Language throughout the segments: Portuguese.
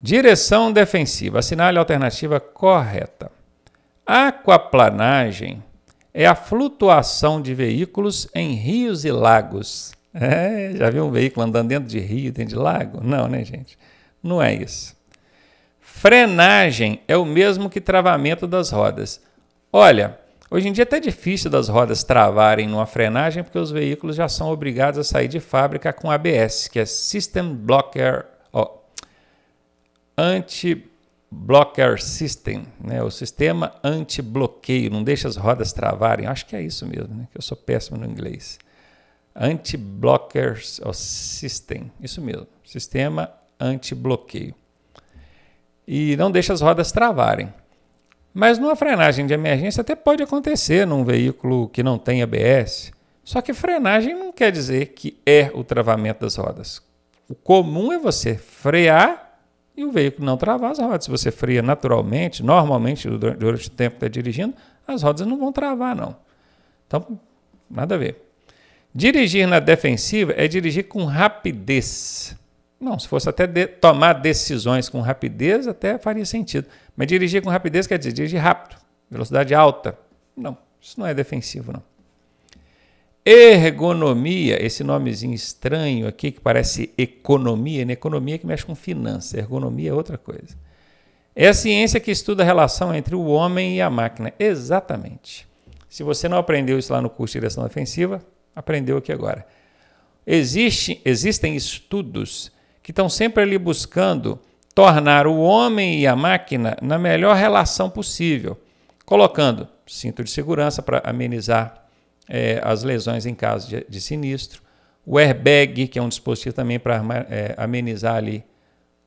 Direção defensiva. Assinale a alternativa correta. Aquaplanagem é a flutuação de veículos em rios e lagos. É, já viu um veículo andando dentro de rio, dentro de lago? Não, né, gente? Não é isso. Frenagem é o mesmo que travamento das rodas. Olha, hoje em dia é até difícil das rodas travarem numa frenagem porque os veículos já são obrigados a sair de fábrica com ABS, que é System Blocker, anti-blocker system, né? o sistema anti-bloqueio, não deixa as rodas travarem. Acho que é isso mesmo, né? que eu sou péssimo no inglês. Anti-blocker system, isso mesmo, sistema anti-bloqueio. E não deixa as rodas travarem. Mas numa frenagem de emergência até pode acontecer num veículo que não tem ABS. Só que frenagem não quer dizer que é o travamento das rodas. O comum é você frear e o veículo não travar as rodas. Se você freia naturalmente, normalmente, durante o tempo que está dirigindo, as rodas não vão travar, não. Então, nada a ver. Dirigir na defensiva é dirigir com rapidez. Não, se fosse até de tomar decisões com rapidez, até faria sentido. Mas dirigir com rapidez quer dizer dirigir rápido, velocidade alta. Não, isso não é defensivo, não. Ergonomia, esse nomezinho estranho aqui que parece economia, né? Economia que mexe com finança, ergonomia é outra coisa. É a ciência que estuda a relação entre o homem e a máquina. Exatamente. Se você não aprendeu isso lá no curso de direção ofensiva, aprendeu aqui agora. Existe, existem estudos que estão sempre ali buscando tornar o homem e a máquina na melhor relação possível, colocando cinto de segurança para amenizar é, as lesões em caso de, de, sinistro. O airbag, que é um dispositivo também para é, amenizar ali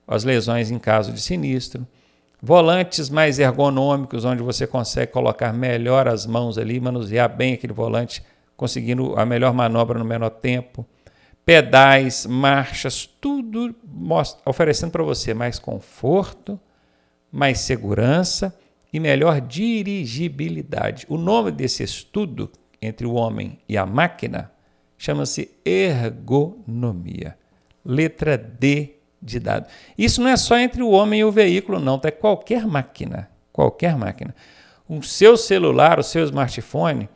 as lesões em caso de sinistro. Volantes mais ergonômicos, onde você consegue colocar melhor as mãos ali, manusear bem aquele volante, conseguindo a melhor manobra no menor tempo. Pedais, marchas, tudo mostra, oferecendo para você mais conforto, mais segurança e melhor dirigibilidade. O nome desse estudo entre o homem e a máquina chama-se ergonomia. Letra D de dado. Isso não é só entre o homem e o veículo, não. Tá? É qualquer máquina. Qualquer máquina. O seu celular, o seu smartphone,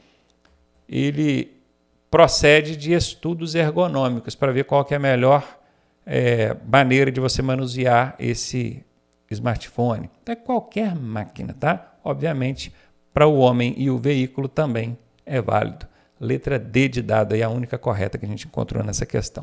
ele procede de estudos ergonômicos para ver qual é a melhor é, maneira de você manusear esse smartphone. Então, é qualquer máquina, tá? Obviamente, para o homem e o veículo também é válido. Letra D de dado é a única correta que a gente encontrou nessa questão.